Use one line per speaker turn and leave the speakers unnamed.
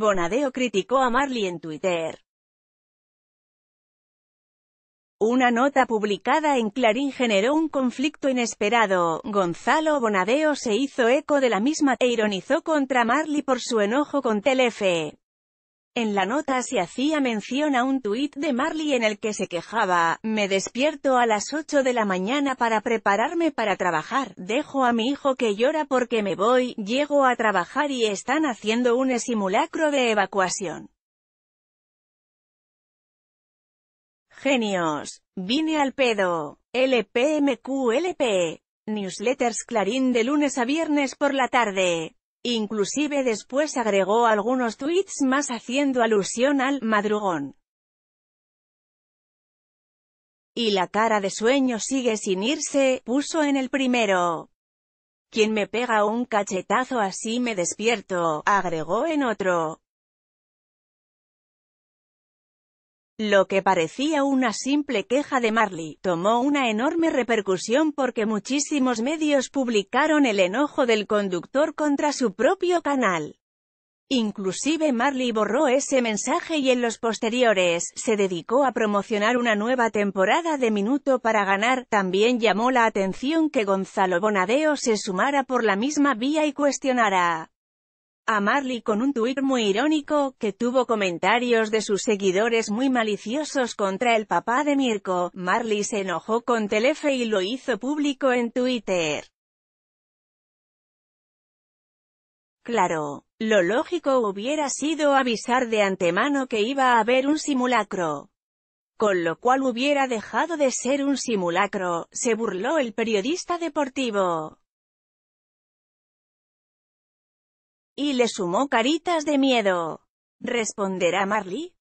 Bonadeo criticó a Marley en Twitter. Una nota publicada en Clarín generó un conflicto inesperado. Gonzalo Bonadeo se hizo eco de la misma e ironizó contra Marley por su enojo con Telefe. En la nota se hacía mención a un tuit de Marley en el que se quejaba, me despierto a las 8 de la mañana para prepararme para trabajar, dejo a mi hijo que llora porque me voy, llego a trabajar y están haciendo un simulacro de evacuación. Genios. Vine al pedo. LPMQLP. Newsletters Clarín de lunes a viernes por la tarde. Inclusive después agregó algunos tweets más haciendo alusión al «madrugón». Y la cara de sueño sigue sin irse, puso en el primero. Quien me pega un cachetazo así me despierto, agregó en otro. Lo que parecía una simple queja de Marley, tomó una enorme repercusión porque muchísimos medios publicaron el enojo del conductor contra su propio canal. Inclusive Marley borró ese mensaje y en los posteriores, se dedicó a promocionar una nueva temporada de Minuto para Ganar, también llamó la atención que Gonzalo Bonadeo se sumara por la misma vía y cuestionara a Marley con un tuit muy irónico, que tuvo comentarios de sus seguidores muy maliciosos contra el papá de Mirko. Marley se enojó con Telefe y lo hizo público en Twitter. Claro, lo lógico hubiera sido avisar de antemano que iba a haber un simulacro. Con lo cual hubiera dejado de ser un simulacro, se burló el periodista deportivo. Y le sumó caritas de miedo. ¿Responderá Marley?